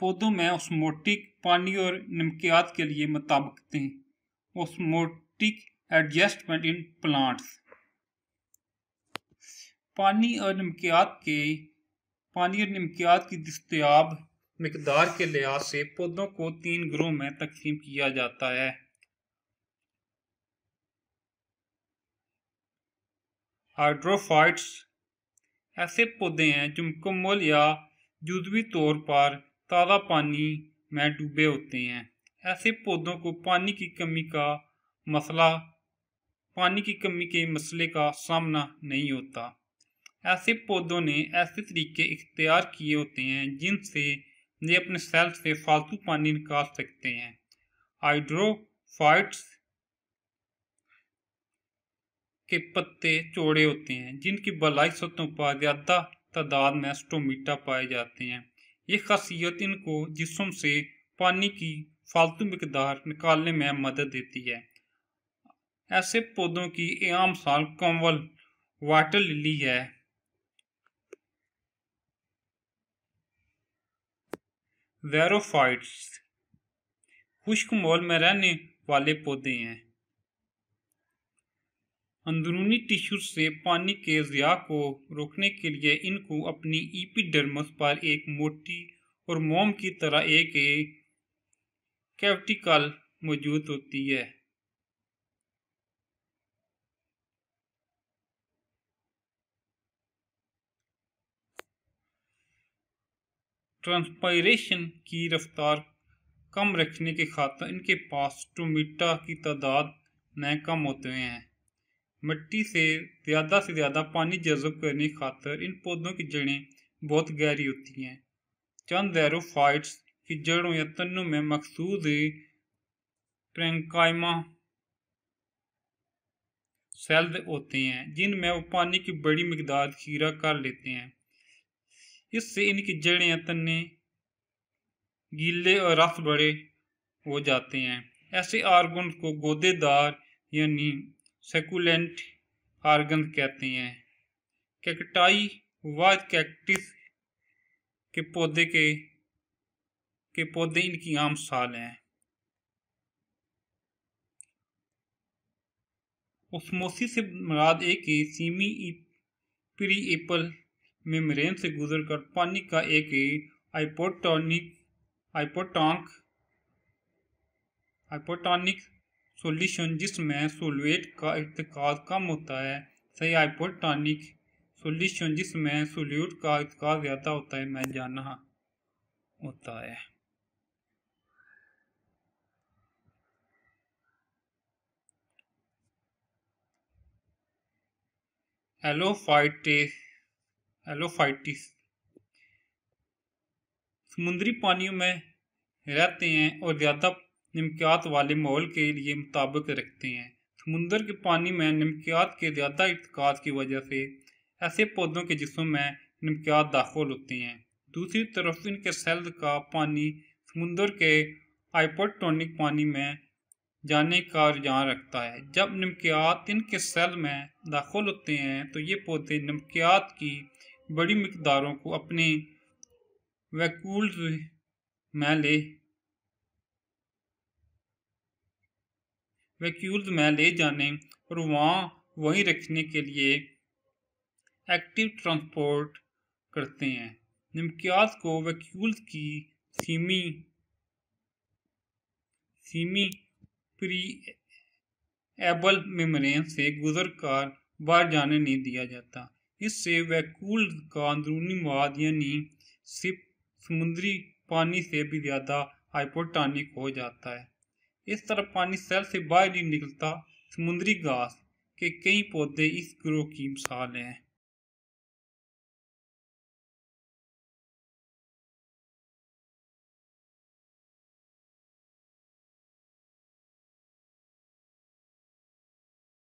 पौधों में ऑस्मोटिक पानी और नमकियात के लिए मुताबिकतें ऑस्मोटिक एडजस्टमेंट इन प्लांट्स पानी और नमकियात के पानी और नमकियात की दस्तियाब मकदार के लिहाज से पौधों को तीन ग्रोह में तकसीम किया जाता है हाइड्रोफाइट्स ऐसे पौधे हैं जो मुकम्मल या जुजवी तौर पर ताज़ा पानी में डूबे होते हैं ऐसे पौधों को पानी की कमी का मसला पानी की कमी के मसले का सामना नहीं होता ऐसे पौधों ने ऐसे तरीके इख्तियार किए होते हैं जिनसे वे अपने सेल से फालतू पानी निकाल सकते हैं हाइड्रोफाइट्स के पत्ते चौड़े होते हैं जिनकी बलाई सतहों पर ज़्यादा तादाद में स्टोमीटा पाए जाते हैं ये खासियत इनको जिसम से पानी की फालतू मकदार निकालने में मदद देती है ऐसे पौधों की आम साल कंवल वाटर लिली है वेरोफाइट्स खुश्क मोल में रहने वाले पौधे हैं अंदरूनी टिश्यू से पानी के ज़िया को रोकने के लिए इनको अपनी ईपीडर्मस पर एक मोटी और मोम की तरह एक कैप्टिकल मौजूद होती है ट्रांसपायरेशन की रफ्तार कम रखने के खातर इनके पास टोमेटा की तादाद में कम होते हैं मिट्टी से ज़्यादा से ज़्यादा पानी जज्ब करने खातर इन पौधों की जड़ें बहुत गहरी होती हैं चंद एरोफाइट्स की जड़ों या तनों में मखसूद ट्रेंकाइमा सेल्स होते हैं जिनमें वो पानी की बड़ी मकदार खीरा कर लेते हैं इससे इनकी जड़ें या तने गीले और रस बड़े हो जाते हैं ऐसे आर्गन को गोदेदार यानी सेकुलेंट आर्गन कहते हैं कैकटाई वाद कैक्टिस के पौधे के के पौधे इनकी आम साल हैं उसमोसी से मराद एक ही सीमी प्री एपल मेम्ब्रेन से गुजरकर पानी का एक आइपोटॉनिक आइपोटॉन्क आइपोटॉनिक सोल्यूशन जिसमें सोलवेट का इरतकाज कम होता है सही हाइपोटॉनिक सोल्यूशन जिसमें सोल्यूट का इरतकाज ज़्यादा होता है मैं जाना होता है एलोफाइटिस एलोफाइटिस समुद्री पानियों में रहते हैं और ज़्यादा नमकियात वाले माहौल के लिए मुताबिक रखते हैं समुंदर के पानी में नमकियात के ज़्यादा इरतकाज की वजह से ऐसे पौधों के जिसम में नमकियात दाखिल होते हैं दूसरी तरफ इनके सेल्स का पानी समुंदर के हाइपरटोनिक पानी में जाने का रुझान रखता है जब नमकियात इनके सेल में दाखिल होते हैं तो ये पौधे नमकियात की बड़ी मकदारों को अपने वैकूल में ले वैक्यूल्स में ले जाने और वहाँ वहीं रखने के लिए एक्टिव ट्रांसपोर्ट करते हैं नमकियास को वैक्यूल्स की semi semipermeable membrane से गुजर कर बाहर जाने नहीं दिया जाता इससे वैक्यूल का अंदरूनी मवाद यानी सिर्फ समुद्री पानी से भी ज़्यादा हाइपोटानिक हो जाता है इस तरह पानी सेल से बाहर नहीं निकलता समुद्री घास के कई पौधे इस ग्रोह की मिसाल हैं